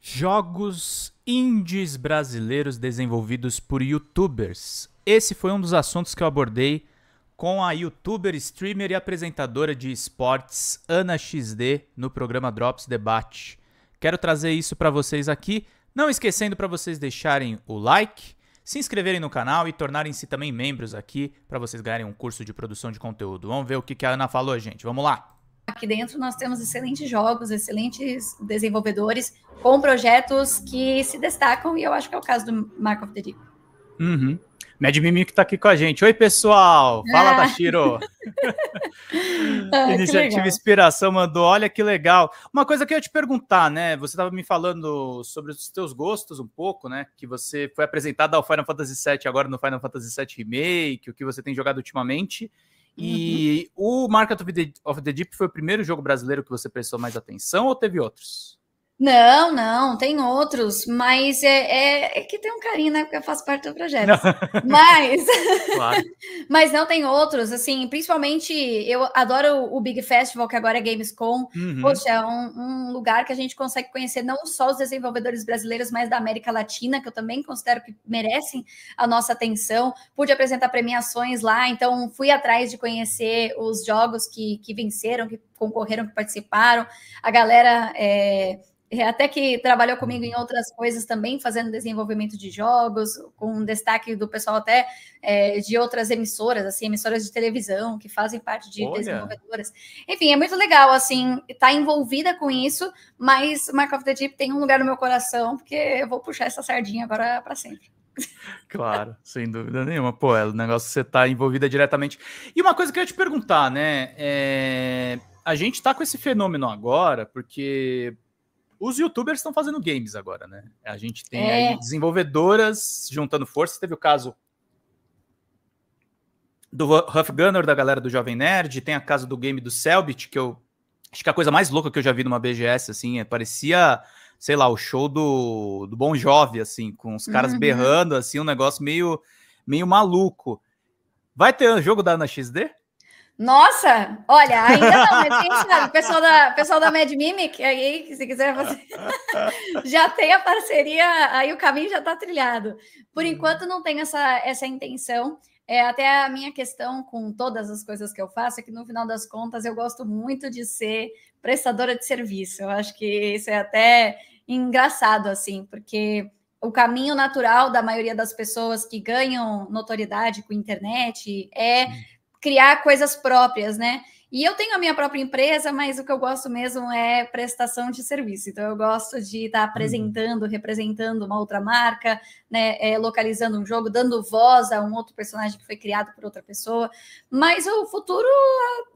Jogos indies brasileiros desenvolvidos por youtubers. Esse foi um dos assuntos que eu abordei com a youtuber, streamer e apresentadora de esportes Ana XD no programa Drops Debate. Quero trazer isso para vocês aqui, não esquecendo para vocês deixarem o like, se inscreverem no canal e tornarem-se também membros aqui para vocês ganharem um curso de produção de conteúdo. Vamos ver o que, que a Ana falou, gente. Vamos lá. Aqui dentro nós temos excelentes jogos, excelentes desenvolvedores com projetos que se destacam e eu acho que é o caso do Mark of the Deep. Uhum. Mad Mimi que tá aqui com a gente. Oi, pessoal! Fala, é. ah. Tashiro! ah, Iniciativa Inspiração mandou, olha que legal. Uma coisa que eu ia te perguntar, né? Você estava me falando sobre os teus gostos um pouco, né? Que você foi apresentado ao Final Fantasy VII agora no Final Fantasy VII Remake, o que você tem jogado ultimamente. E uhum. o Market of the, of the Deep foi o primeiro jogo brasileiro que você prestou mais atenção ou teve outros? Não, não, tem outros, mas é, é, é que tem um carinho, né? Porque eu faço parte do projeto. Não. Mas, claro. mas não tem outros, assim, principalmente eu adoro o Big Festival, que agora é Gamescom. Uhum. Poxa, é um, um, lugar que a gente consegue conhecer não só os desenvolvedores brasileiros, mas da América Latina, que eu também considero que merecem a nossa atenção. Pude apresentar premiações lá, então fui atrás de conhecer os jogos que, que venceram, que concorreram, que participaram, a galera é, é até que trabalhou comigo em uhum. outras coisas também, fazendo desenvolvimento de jogos, com destaque do pessoal até é, de outras emissoras, assim, emissoras de televisão que fazem parte de Olha. desenvolvedoras. Enfim, é muito legal, assim, estar tá envolvida com isso, mas Mark of the Deep tem um lugar no meu coração, porque eu vou puxar essa sardinha agora para sempre. Claro, sem dúvida nenhuma. Pô, é um negócio que é você está envolvida diretamente. E uma coisa que eu ia te perguntar, né? É a gente está com esse fenômeno agora porque os youtubers estão fazendo games agora, né? A gente tem é. aí desenvolvedoras juntando forças. Teve o caso do Huff Gunner, da galera do Jovem Nerd, tem a casa do game do Selbit, que eu acho que é a coisa mais louca que eu já vi numa BGS, assim, é, parecia, sei lá, o show do, do bom jovem, assim, com os caras uhum. berrando, assim, um negócio meio, meio maluco. Vai ter jogo da Ana XD? Nossa, olha, ainda não, mas quem sabe, pessoal da, pessoal da Mad Mimic, aí, se quiser fazer, já tem a parceria, aí o caminho já está trilhado. Por uhum. enquanto, não tem essa, essa intenção. É, até a minha questão com todas as coisas que eu faço é que, no final das contas, eu gosto muito de ser prestadora de serviço. Eu acho que isso é até engraçado, assim, porque o caminho natural da maioria das pessoas que ganham notoriedade com internet é criar coisas próprias, né? E eu tenho a minha própria empresa, mas o que eu gosto mesmo é prestação de serviço. Então, eu gosto de estar tá uhum. apresentando, representando uma outra marca, né, é, localizando um jogo, dando voz a um outro personagem que foi criado por outra pessoa. Mas o futuro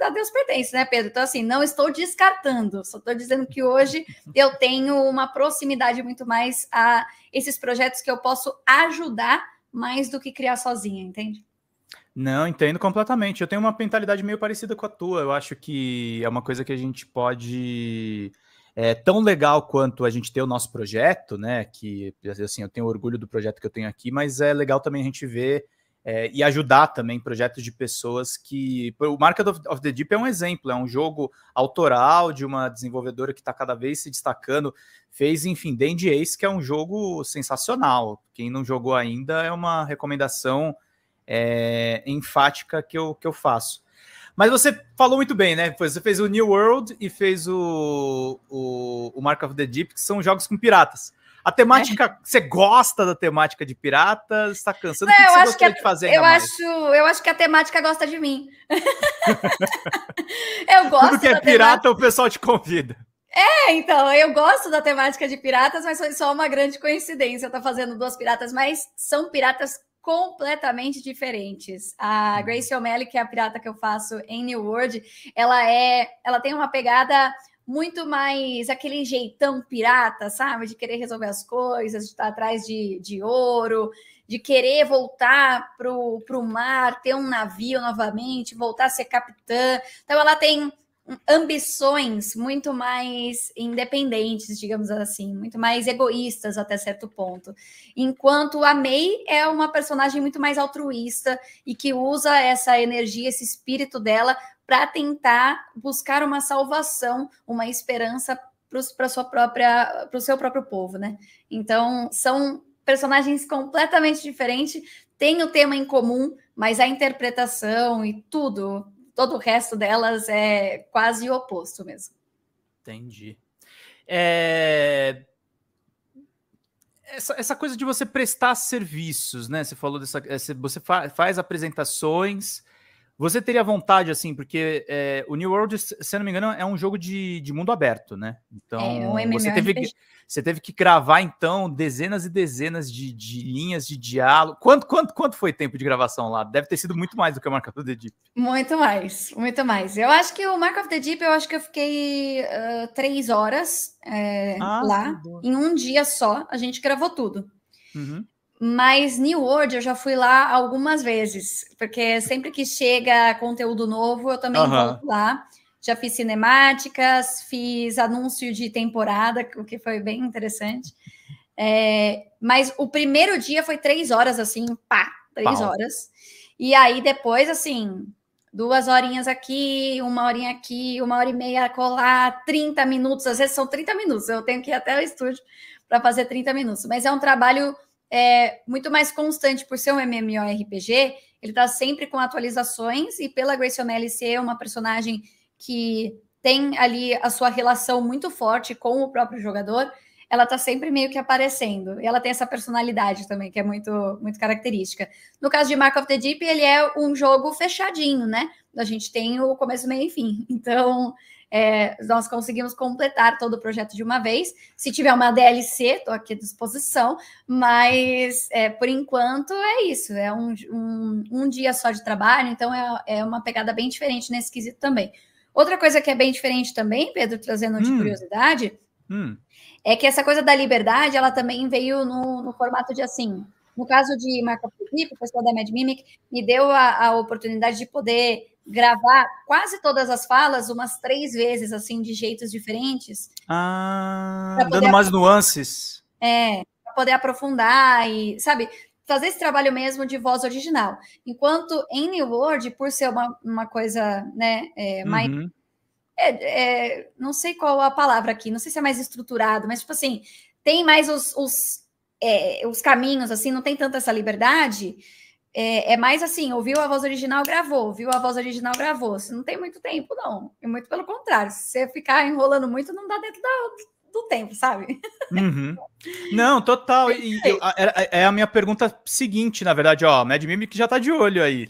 a, a Deus pertence, né, Pedro? Então, assim, não estou descartando, só estou dizendo que hoje eu tenho uma proximidade muito mais a esses projetos que eu posso ajudar mais do que criar sozinha, entende? Não, entendo completamente. Eu tenho uma mentalidade meio parecida com a tua. Eu acho que é uma coisa que a gente pode. É tão legal quanto a gente ter o nosso projeto, né? Que assim, eu tenho orgulho do projeto que eu tenho aqui, mas é legal também a gente ver é, e ajudar também projetos de pessoas que. O Market of, of, the Deep é um exemplo, é um jogo autoral de uma desenvolvedora que está cada vez se destacando. Fez, enfim, Dandy Ace, que é um jogo sensacional. Quem não jogou ainda é uma recomendação é, enfática que eu, que eu faço. Mas você falou muito bem, né? Você fez o New World e fez o, o, o Mark of the Deep, que são jogos com piratas. A temática, é. você gosta da temática de pirata? Está cansando? Não, que eu acho que a, de fazer eu acho, eu acho que a temática gosta de mim. eu gosto. Tudo que é pirata, temática. o pessoal te convida. É, então, eu gosto da temática de piratas, mas foi só uma grande coincidência. Eu tô fazendo duas piratas, mas são piratas completamente diferentes. A uhum. Grace O'Malley, que é a pirata que eu faço em New World, ela é, ela tem uma pegada muito mais aquele jeitão pirata, sabe? De querer resolver as coisas, de estar atrás de, de ouro, de querer voltar para o mar, ter um navio novamente, voltar a ser capitã. Então ela tem ambições muito mais independentes, digamos assim, muito mais egoístas até certo ponto. Enquanto a May é uma personagem muito mais altruísta e que usa essa energia, esse espírito dela para tentar buscar uma salvação, uma esperança para sua própria, para o seu próprio povo, né? Então são personagens completamente diferentes, têm o tema em comum, mas a interpretação e tudo todo o resto delas é quase o oposto mesmo. Entendi. É... Essa, essa coisa de você prestar serviços, né? Você falou dessa. É, você fa faz apresentações você teria vontade, assim, porque é, o New World, se não me engano, é um jogo de, de mundo aberto, né? É, então, é, um você, teve que, você teve que gravar então, dezenas e dezenas de, de, linhas de diálogo. Quanto, quanto, quanto foi tempo de gravação lá? Deve ter sido muito mais do que o Mark of the Deep. Muito mais, muito mais. Eu acho que o Mark of the Deep, eu acho que eu fiquei uh, três horas é, ah, lá. Em um dia só, a gente gravou tudo. Uhum. Mas New World eu já fui lá algumas vezes, porque sempre que chega conteúdo novo, eu também uhum. lá. Já fiz cinemáticas, fiz anúncio de temporada, o que foi bem interessante. É, mas o primeiro dia foi três horas, assim, pá, três Pau. horas. E aí depois, assim, duas horinhas aqui, uma horinha aqui, uma hora e meia colar, 30 minutos, às vezes são 30 minutos, eu tenho que ir até o estúdio para fazer 30 minutos. Mas é um trabalho é, muito mais constante por ser um MMORPG, ele está sempre com atualizações, e pela Grace O'Malley ser uma personagem que tem ali a sua relação muito forte com o próprio jogador, ela está sempre meio que aparecendo. E ela tem essa personalidade também, que é muito, muito característica. No caso de Mark of the Deep, ele é um jogo fechadinho, né? A gente tem o começo, meio e fim. Então, é, nós conseguimos completar todo o projeto de uma vez. Se tiver uma DLC, estou aqui à disposição, mas é, por enquanto é isso. É um, um, um dia só de trabalho, então é, é uma pegada bem diferente nesse quesito também. Outra coisa que é bem diferente também, Pedro, trazendo de hum. curiosidade, Hum. É que essa coisa da liberdade, ela também veio no, no formato de assim. No caso de Marco Felipe, o pessoal da Mad Mimic me deu a, a, oportunidade de poder gravar quase todas as falas umas três vezes, assim, de jeitos diferentes. Ah, dando mais nuances. É, para poder aprofundar e, sabe, fazer esse trabalho mesmo de voz original. Enquanto em New World, por ser uma, uma coisa né, é, mais uhum. É, é, não sei qual a palavra aqui, não sei se é mais estruturado, mas tipo assim, tem mais os, os, é, os caminhos, assim, não tem tanta essa liberdade. É, é, mais assim, ouviu a voz original, gravou, ouviu a voz original, gravou. Você não tem muito tempo, não. é muito pelo contrário, se você ficar enrolando muito, não dá dentro da, do tempo, sabe? Uhum. Não, total. E, eu, é, é, a minha pergunta seguinte, na verdade, ó, Mad Mimic já tá de olho aí.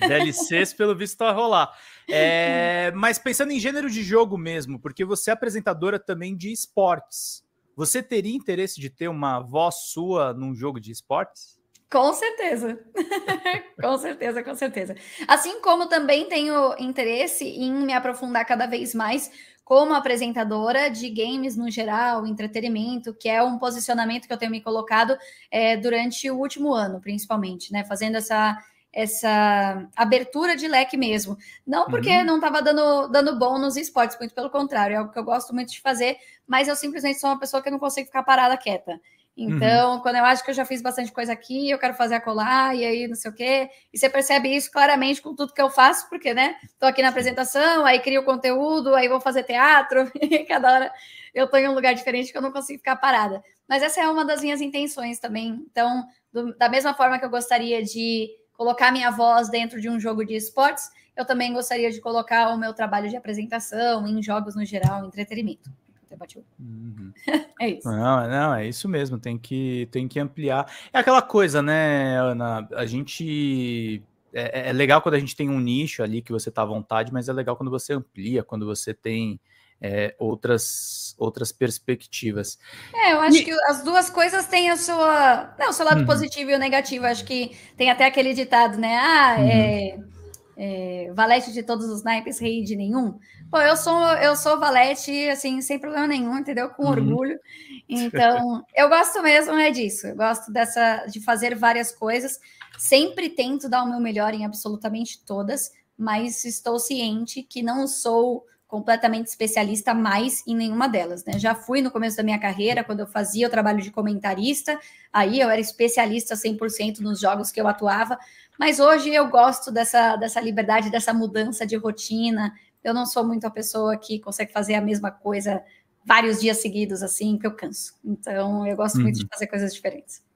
A DLCs, pelo visto, vai tá rolar. É, mas pensando em gênero de jogo mesmo, porque você é apresentadora também de esportes. Você teria interesse de ter uma voz sua num jogo de esportes? Com certeza. com certeza, com certeza. Assim como também tenho interesse em me aprofundar cada vez mais como apresentadora de games no geral, entretenimento, que é um posicionamento que eu tenho me colocado é, durante o último ano, principalmente, né? Fazendo essa essa abertura de leque mesmo. Não porque uhum. não estava dando, dando bom nos esportes, muito pelo contrário, é algo que eu gosto muito de fazer, mas eu simplesmente sou uma pessoa que não consigo ficar parada quieta. Então, uhum. quando eu acho que eu já fiz bastante coisa aqui, eu quero fazer a colar, e aí não sei o quê. E você percebe isso claramente com tudo que eu faço, porque, né, tô aqui na apresentação, aí crio conteúdo, aí vou fazer teatro, e cada hora eu tô em um lugar diferente que eu não consigo ficar parada. Mas essa é uma das minhas intenções também. Então, do, da mesma forma que eu gostaria de colocar minha voz dentro de um jogo de esportes, eu também gostaria de colocar o meu trabalho de apresentação em jogos no geral, entretenimento. Então, uhum. é isso. Não, não, é isso mesmo, tem que, tem que ampliar. É aquela coisa, né, Ana? A gente é, é, é legal quando a gente tem um nicho ali que você está à vontade, mas é legal quando você amplia, quando você tem é, outras, outras perspectivas. É, eu acho e... que as duas coisas têm a sua, não, o seu lado uhum. positivo e o negativo. acho que tem até aquele ditado, né? Ah, uhum. é, é, valete de todos os naipes, rei de nenhum. Pô, eu sou eu sou valete, assim, sem problema nenhum, entendeu? Com uhum. orgulho. Então, eu gosto mesmo é disso. Eu gosto dessa de fazer várias coisas. Sempre tento dar o meu melhor em absolutamente todas, mas estou ciente que não sou completamente especialista mais em nenhuma delas, né? Já fui no começo da minha carreira, quando eu fazia o trabalho de comentarista, aí eu era especialista 100% nos jogos que eu atuava, mas hoje eu gosto dessa, dessa liberdade, dessa mudança de rotina. Eu não sou muito a pessoa que consegue fazer a mesma coisa vários dias seguidos, assim, que eu canso. Então, eu gosto uhum. muito de uhum. fazer coisas diferentes.